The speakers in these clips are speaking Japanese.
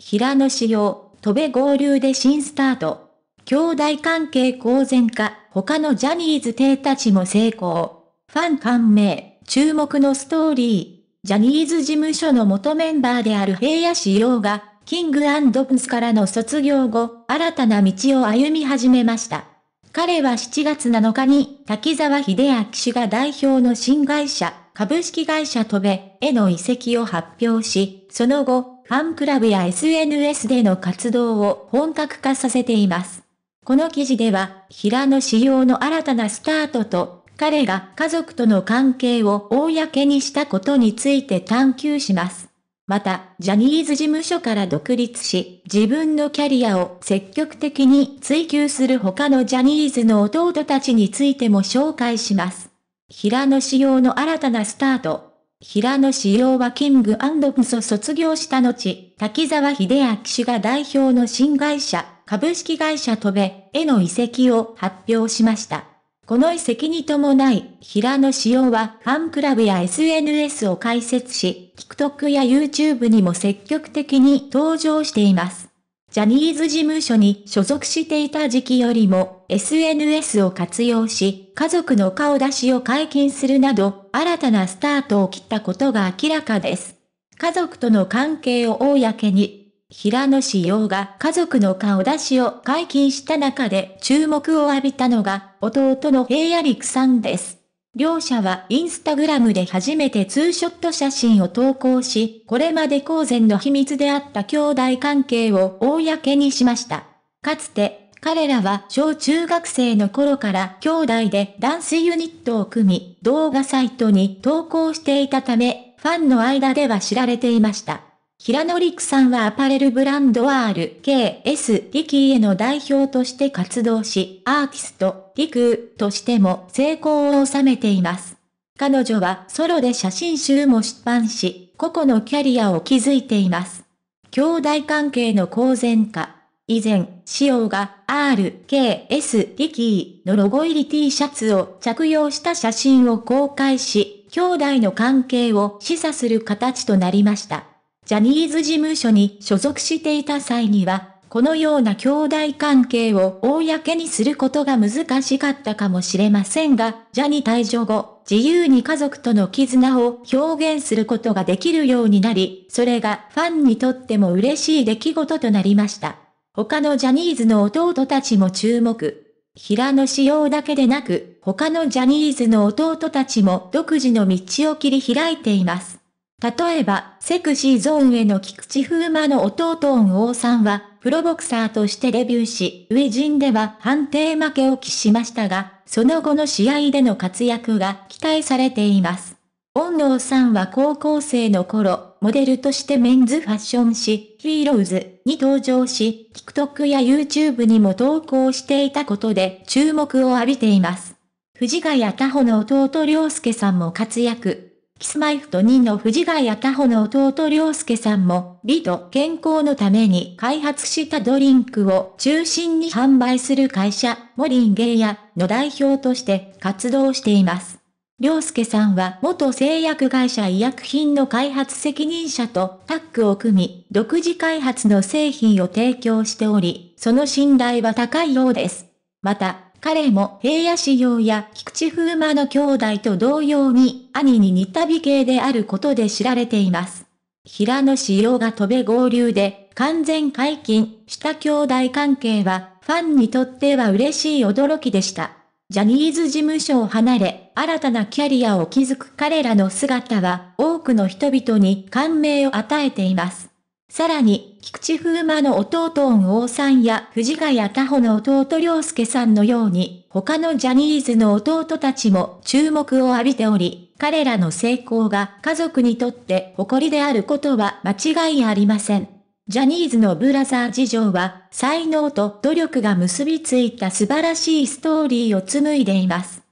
平野紫耀、戸部合流で新スタート。兄弟関係公然か、他のジャニーズ邸たちも成功。ファン感銘、注目のストーリー。ジャニーズ事務所の元メンバーである平野紫耀が、キングアンド・プスからの卒業後、新たな道を歩み始めました。彼は7月7日に、滝沢秀明氏が代表の新会社、株式会社トベへの移籍を発表し、その後、ファンクラブや SNS での活動を本格化させています。この記事では、平野仕様の新たなスタートと、彼が家族との関係を公にしたことについて探求します。また、ジャニーズ事務所から独立し、自分のキャリアを積極的に追求する他のジャニーズの弟たちについても紹介します。平野仕様の新たなスタート。平野紫耀はキングプソ卒業した後、滝沢秀明氏が代表の新会社、株式会社トベへの移籍を発表しました。この移籍に伴い、平野紫耀はファンクラブや SNS を開設し、TikTok や YouTube にも積極的に登場しています。ジャニーズ事務所に所属していた時期よりも SNS を活用し、家族の顔出しを解禁するなど、新たなスタートを切ったことが明らかです。家族との関係を公に、平野志陽が家族の顔出しを解禁した中で注目を浴びたのが、弟の平野陸さんです。両者はインスタグラムで初めてツーショット写真を投稿し、これまで公然の秘密であった兄弟関係を公にしました。かつて、彼らは小中学生の頃から兄弟でダンスユニットを組み、動画サイトに投稿していたため、ファンの間では知られていました。平野陸さんはアパレルブランド RKS リキーへの代表として活動し、アーティスト、リクーとしても成功を収めています。彼女はソロで写真集も出版し、個々のキャリアを築いています。兄弟関係の公然化。以前、仕様が RKS リキーのロゴ入り T シャツを着用した写真を公開し、兄弟の関係を示唆する形となりました。ジャニーズ事務所に所属していた際には、このような兄弟関係を公にすることが難しかったかもしれませんが、ジャニ退場後、自由に家族との絆を表現することができるようになり、それがファンにとっても嬉しい出来事となりました。他のジャニーズの弟たちも注目。平野仕様だけでなく、他のジャニーズの弟たちも独自の道を切り開いています。例えば、セクシーゾーンへの菊池風磨の弟恩王さんは、プロボクサーとしてデビューし、上陣では判定負けを喫しましたが、その後の試合での活躍が期待されています。恩王さんは高校生の頃、モデルとしてメンズファッション誌、ヒーローズに登場し、TikTok や YouTube にも投稿していたことで注目を浴びています。藤ヶ谷太穂の弟良介さんも活躍。キスマイフと2の藤ヶ谷太穂の弟良介さんも、美と健康のために開発したドリンクを中心に販売する会社、モリンゲイヤの代表として活動しています。良介さんは元製薬会社医薬品の開発責任者とタッグを組み、独自開発の製品を提供しており、その信頼は高いようです。また、彼も平野仕様や菊池風磨の兄弟と同様に兄に似た美形であることで知られています。平野仕様が飛べ合流で完全解禁した兄弟関係はファンにとっては嬉しい驚きでした。ジャニーズ事務所を離れ、新たなキャリアを築く彼らの姿は多くの人々に感銘を与えています。さらに、菊池風磨の弟恩王さんや藤ヶ谷太穂の弟良介さんのように、他のジャニーズの弟たちも注目を浴びており、彼らの成功が家族にとって誇りであることは間違いありません。ジャニーズのブラザー事情は、才能と努力が結びついた素晴らしいストーリーを紡いでいます。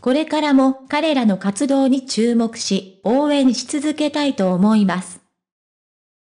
これからも彼らの活動に注目し、応援し続けたいと思います。